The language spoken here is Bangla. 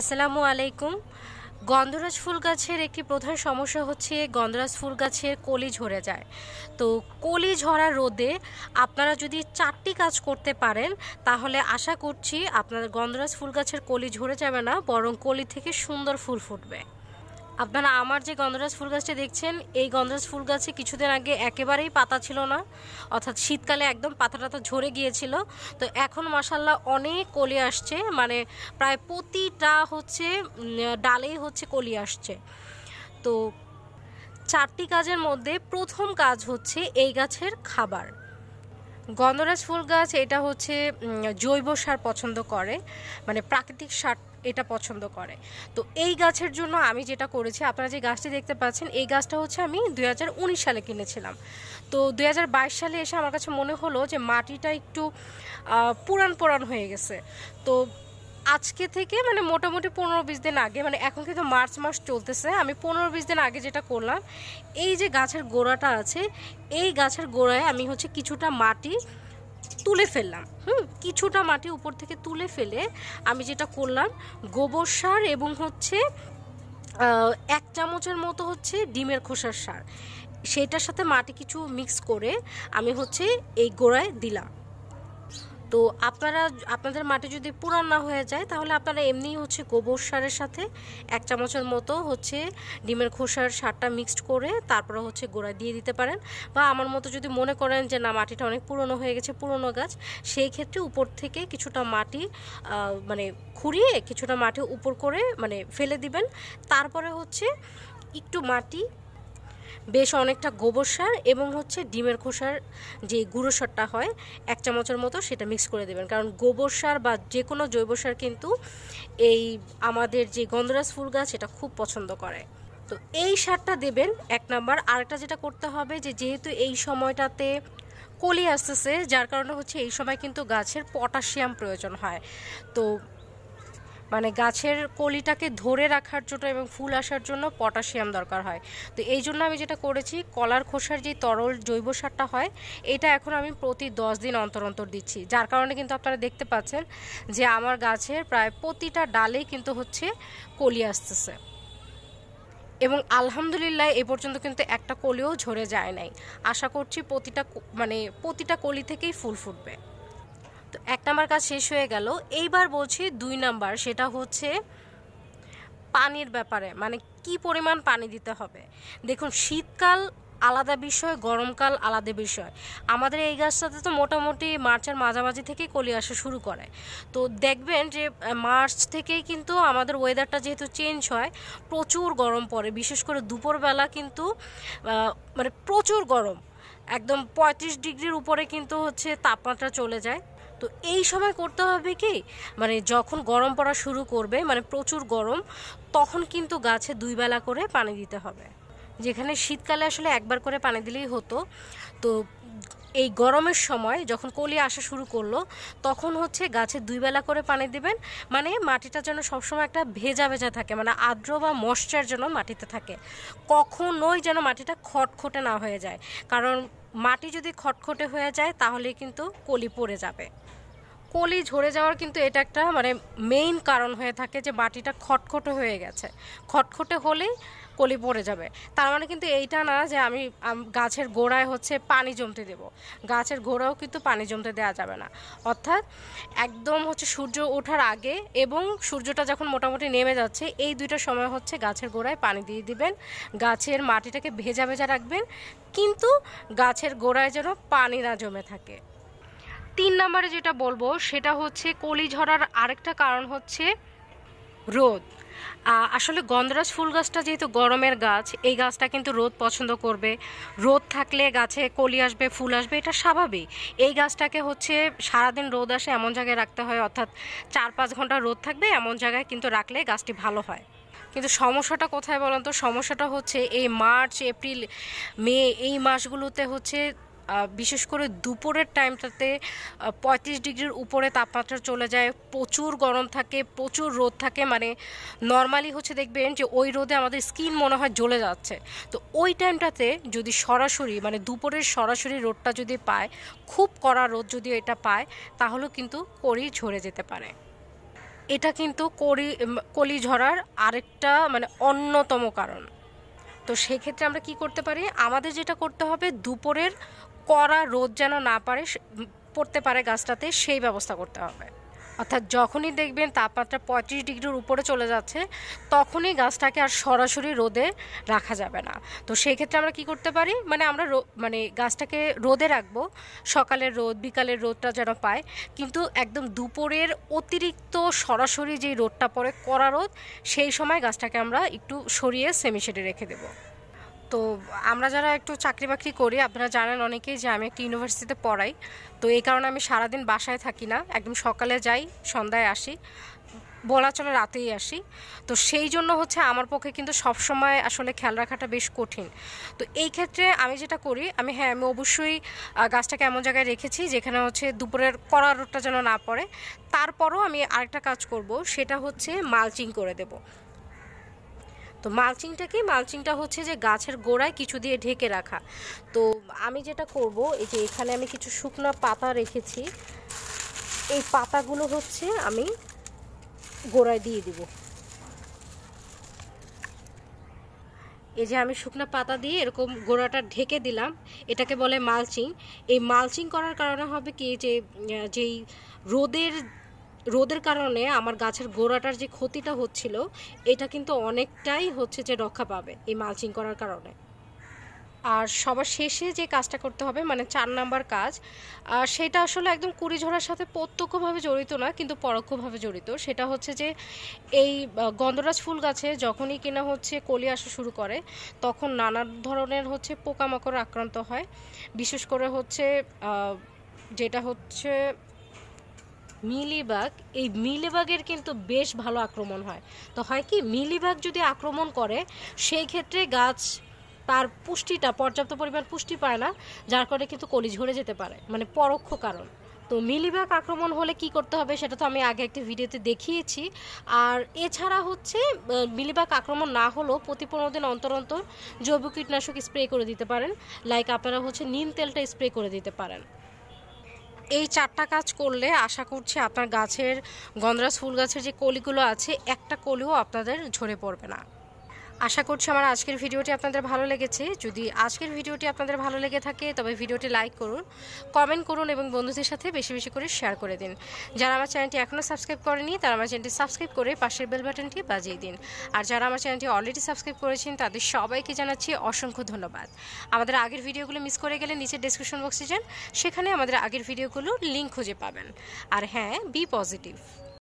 আসসালামু আলাইকুম গন্ধরাজ ফুল গাছের একটি প্রধান সমস্যা হচ্ছে গন্ধরাজ ফুল গাছের কলি ঝরে যায় তো কলি ঝরা রোদে আপনারা যদি চারটি কাজ করতে পারেন তাহলে আশা করছি আপনার গন্ধরাজ ফুল গাছের কলি ঝরে যাবে না বরং কলি থেকে সুন্দর ফুল ফুটবে আপনারা আমার যে গন্ধরাজ ফুল গাছটি দেখছেন এই গন্ধরাজ ফুল গাছে কিছুদিন আগে একেবারেই পাতা ছিল না অর্থাৎ শীতকালে একদম পাতা টাতা ঝরে গিয়েছিল তো এখন মাসাল্লাহ অনেক কলি আসছে মানে প্রায় প্রতিটা হচ্ছে ডালেই হচ্ছে কলি আসছে তো চারটি কাজের মধ্যে প্রথম কাজ হচ্ছে এই গাছের খাবার গন্ধরাজ ফুল গাছ এটা হচ্ছে জৈব সার পছন্দ করে মানে প্রাকৃতিক সার এটা পছন্দ করে তো এই গাছের জন্য আমি যেটা করেছি আপনারা যে গাছটি দেখতে পাচ্ছেন এই গাছটা হচ্ছে আমি দুই সালে কিনেছিলাম তো দুই সালে এসে আমার কাছে মনে হলো যে মাটিটা একটু পুরান পুরান হয়ে গেছে তো আজকে থেকে মানে মোটামুটি পনেরো বিশ দিন আগে মানে এখন কিন্তু মার্চ মাস চলতেছে আমি পনেরো বিশ দিন আগে যেটা করলাম এই যে গাছের গোড়াটা আছে এই গাছের গোড়ায় আমি হচ্ছে কিছুটা মাটি তুলে ফেললাম হুম কিছুটা মাটি উপর থেকে তুলে ফেলে আমি যেটা করলাম গোবর সার এবং হচ্ছে এক চামচের মতো হচ্ছে ডিমের খোসার সার সেটার সাথে মাটি কিছু মিক্স করে আমি হচ্ছে এই গোড়ায় দিলাম তো আপনারা আপনাদের মাটি যদি পুরান না হয়ে যায় তাহলে আপনারা এমনি হচ্ছে গোবর সারের সাথে এক চামচের মতো হচ্ছে ডিমের খোসার সারটা মিক্সড করে তারপরে হচ্ছে গোড়া দিয়ে দিতে পারেন বা আমার মতো যদি মনে করেন যে না মাটিটা অনেক পুরনো হয়ে গেছে পুরনো গাছ সেই ক্ষেত্রে উপর থেকে কিছুটা মাটি মানে খুঁড়িয়ে কিছুটা মাটি উপর করে মানে ফেলে দিবেন তারপরে হচ্ছে একটু মাটি বেশ অনেকটা গোবর সার এবং হচ্ছে ডিমের খোসার যে গুঁড়ো সারটা হয় এক চামচের মতো সেটা মিক্স করে দেবেন কারণ গোবর সার বা যে কোনো জৈব সার কিন্তু এই আমাদের যে গন্ধরাজ ফুল গাছ এটা খুব পছন্দ করে তো এই সারটা দেবেন এক নাম্বার আরেকটা যেটা করতে হবে যে যেহেতু এই সময়টাতে কলি আসতেছে যার কারণে হচ্ছে এই সময় কিন্তু গাছের পটাশিয়াম প্রয়োজন হয় তো মানে গাছের কলিটাকে ধরে রাখার জন্য এবং ফুল আসার জন্য পটাশিয়াম দরকার হয় তো এই জন্য আমি যেটা করেছি কলার খোসার যে তরল জৈব সারটা হয় এটা এখন আমি প্রতি দশ দিন অন্তর অন্তর দিচ্ছি যার কারণে কিন্তু আপনারা দেখতে পাচ্ছেন যে আমার গাছের প্রায় প্রতিটা ডালেই কিন্তু হচ্ছে কলি আসতেছে এবং আলহামদুলিল্লাহ এ পর্যন্ত কিন্তু একটা কলিও ঝরে যায় নাই আশা করছি প্রতিটা মানে প্রতিটা কলি থেকেই ফুল ফুটবে তো এক নাম্বার কাজ শেষ হয়ে গেল এইবার বলছি দুই নাম্বার সেটা হচ্ছে পানির ব্যাপারে মানে কি পরিমাণ পানি দিতে হবে দেখুন শীতকাল আলাদা বিষয় গরমকাল আলাদা বিষয় আমাদের এই গাছটাতে তো মোটামুটি মার্চের মাঝামাঝি থেকে কলি আসা শুরু করে তো দেখবেন যে মার্চ থেকেই কিন্তু আমাদের ওয়েদারটা যেহেতু চেঞ্জ হয় প্রচুর গরম পড়ে বিশেষ করে দুপুরবেলা কিন্তু মানে প্রচুর গরম একদম পঁয়ত্রিশ ডিগ্রির উপরে কিন্তু হচ্ছে তাপমাত্রা চলে যায় তো এই সময় করতে হবে কি মানে যখন গরম পড়া শুরু করবে মানে প্রচুর গরম তখন কিন্তু গাছে দুই বেলা করে পানি দিতে হবে যেখানে শীতকালে আসলে একবার করে পানি দিলেই হতো তো এই গরমের সময় যখন কলি আসা শুরু করলো তখন হচ্ছে গাছে দুই বেলা করে পানি দিবেন মানে মাটিটা যেন সবসময় একটা ভেজা ভেজা থাকে মানে আর্দ্র বা মশ্চার যেন মাটিতে থাকে কখনোই যেন মাটিটা খটখটে না হয়ে যায় কারণ মাটি যদি খটখটে হয়ে যায় তাহলে কিন্তু কলি পড়ে যাবে কলি ঝরে যাওয়ার কিন্তু এটা একটা মানে মেইন কারণ হয়ে থাকে যে বাটিটা খটখটে হয়ে গেছে খটখটে হলেই কলি পড়ে যাবে তার মানে কিন্তু এইটা না যে আমি গাছের গোড়ায় হচ্ছে পানি জমতে দেব গাছের গোড়াও কিন্তু পানি জমতে দেওয়া যাবে না অর্থাৎ একদম হচ্ছে সূর্য ওঠার আগে এবং সূর্যটা যখন মোটামুটি নেমে যাচ্ছে এই দুইটা সময় হচ্ছে গাছের গোড়ায় পানি দিয়ে দিবেন গাছের মাটিটাকে ভেজা ভেজা রাখবেন কিন্তু গাছের গোড়ায় যেন পানি না জমে থাকে তিন নম্বরে যেটা বলবো সেটা হচ্ছে কলি ঝরার আরেকটা কারণ হচ্ছে রোদ আসলে গন্ধরাজ ফুল গাছটা যেহেতু গরমের গাছ এই গাছটা কিন্তু রোদ পছন্দ করবে রোদ থাকলে গাছে কলি আসবে ফুল আসবে এটা স্বাভাবিক এই গাছটাকে হচ্ছে সারাদিন রোদ আসে এমন জায়গায় রাখতে হয় অর্থাৎ চার পাঁচ ঘন্টা রোদ থাকবে এমন জায়গায় কিন্তু রাখলে গাছটি ভালো হয় কিন্তু সমস্যাটা কোথায় বলেন তো সমস্যাটা হচ্ছে এই মার্চ এপ্রিল মে এই মাসগুলোতে হচ্ছে বিশেষ করে দুপুরের টাইমটাতে পঁয়ত্রিশ ডিগ্রির উপরে তাপমাত্রা চলে যায় প্রচুর গরম থাকে প্রচুর রোদ থাকে মানে নর্মালি হচ্ছে দেখবেন যে ওই রোদে আমাদের স্কিন মনে হয় জ্বলে যাচ্ছে তো ওই টাইমটাতে যদি সরাসরি মানে দুপুরের সরাসরি রোদটা যদি পায় খুব কড়া রোদ যদি এটা পায় তাহলেও কিন্তু করি ঝরে যেতে পারে এটা কিন্তু করি কলি ঝরার আরেকটা মানে অন্যতম কারণ তো সেক্ষেত্রে আমরা কি করতে পারি আমাদের যেটা করতে হবে দুপুরের কড়া রোদ যেন না পারে পড়তে পারে গাছটাতে সেই ব্যবস্থা করতে হবে অর্থাৎ যখনই দেখবেন তাপমাত্রা পঁয়ত্রিশ ডিগ্রির উপরে চলে যাচ্ছে তখনই গাছটাকে আর সরাসরি রোদে রাখা যাবে না তো সেই ক্ষেত্রে আমরা কি করতে পারি মানে আমরা মানে গাছটাকে রোদে রাখবো সকালের রোদ বিকালের রোদটা যেন পায় কিন্তু একদম দুপুরের অতিরিক্ত সরাসরি যেই রোদটা পড়ে কড়া রোদ সেই সময় গাছটাকে আমরা একটু সরিয়ে সেমিশেডে রেখে দেবো তো আমরা যারা একটু চাকরি বাকরি করি আপনারা জানেন অনেকেই যে আমি একটা ইউনিভার্সিটিতে পড়াই তো এই কারণে আমি সারাদিন বাসায় থাকি না একদম সকালে যাই সন্ধ্যায় আসি বলা চলে রাতেই আসি তো সেই জন্য হচ্ছে আমার পক্ষে কিন্তু সবসময় আসলে খেয়াল রাখাটা বেশ কঠিন তো এই ক্ষেত্রে আমি যেটা করি আমি হ্যাঁ আমি অবশ্যই গাছটাকে এমন জায়গায় রেখেছি যেখানে হচ্ছে দুপুরের কড়া রোডটা যেন না পড়ে তারপরও আমি আরেকটা কাজ করব সেটা হচ্ছে মালচিং করে দেবো তো মালচিংটা কি মালচিংটা হচ্ছে যে গাছের গোড়ায় কিছু দিয়ে ঢেকে রাখা তো আমি যেটা করব এই যে এখানে আমি কিছু শুকনো পাতা রেখেছি এই পাতাগুলো হচ্ছে আমি গোড়ায় দিয়ে দিব এই যে আমি শুকনো পাতা দিয়ে এরকম গোড়াটা ঢেকে দিলাম এটাকে বলে মালচিং এই মালচিং করার কারণে হবে কি যে যেই রোদের রোদের কারণে আমার গাছের গোড়াটার যে ক্ষতিটা হচ্ছিল এটা কিন্তু অনেকটাই হচ্ছে যে রক্ষা পাবে এই মালচিং করার কারণে আর সবার শেষে যে কাজটা করতে হবে মানে চার নাম্বার কাজ সেটা আসলে একদম কুড়ি ঝরার সাথে প্রত্যক্ষভাবে জড়িত না কিন্তু পরোক্ষভাবে জড়িত সেটা হচ্ছে যে এই গন্ধরাজ ফুল গাছে যখনই কিনা হচ্ছে কলি আসা শুরু করে তখন নানা ধরনের হচ্ছে পোকামাকড় আক্রান্ত হয় বিশেষ করে হচ্ছে যেটা হচ্ছে মিলিবাগ এই মিলিবাগের কিন্তু বেশ ভালো আক্রমণ হয় তো হয় কি মিলিবাগ যদি আক্রমণ করে সেই ক্ষেত্রে গাছ তার পুষ্টিটা পর্যাপ্ত পরিমাণ পুষ্টি পায় না যার কারণে কিন্তু কলি ঝরে যেতে পারে মানে পরোক্ষ কারণ তো মিলিবাগ আক্রমণ হলে কি করতে হবে সেটা তো আমি আগে একটি ভিডিওতে দেখিয়েছি আর এছাড়া হচ্ছে মিলিবাগ আক্রমণ না হলেও প্রতি পনেরো দিন অন্তর অন্তর জৈব কীটনাশক স্প্রে করে দিতে পারেন লাইক আপনারা হচ্ছে নিম তেলটা স্প্রে করে দিতে পারেন এই চারটা কাজ করলে আশা করছি আপনার গাছের গন্ধরাজ ফুল গাছের যে কলিগুলো আছে একটা কলিও আপনাদের ঝরে পড়বে না আশা করছি আমার আজকের ভিডিওটি আপনাদের ভালো লেগেছে যদি আজকের ভিডিওটি আপনাদের ভালো লেগে থাকে তবে ভিডিওটি লাইক করুন কমেন্ট করুন এবং বন্ধুদের সাথে বেশি বেশি করে শেয়ার করে দিন যারা আমার চ্যানেলটি এখনও সাবস্ক্রাইব করেনি তারা আমার চ্যানেলটি সাবস্ক্রাইব করে পাশের বেল বাটনটি বাজিয়ে দিন আর যারা আমার চ্যানেলটি অলরেডি সাবস্ক্রাইব করেছেন তাদের সবাইকে জানাচ্ছি অসংখ্য ধন্যবাদ আমাদের আগের ভিডিওগুলো মিস করে গেলে নিচের ডিসক্রিপশন বক্সে যান সেখানে আমাদের আগের ভিডিওগুলো লিঙ্ক খুঁজে পাবেন আর হ্যাঁ বি পজিটিভ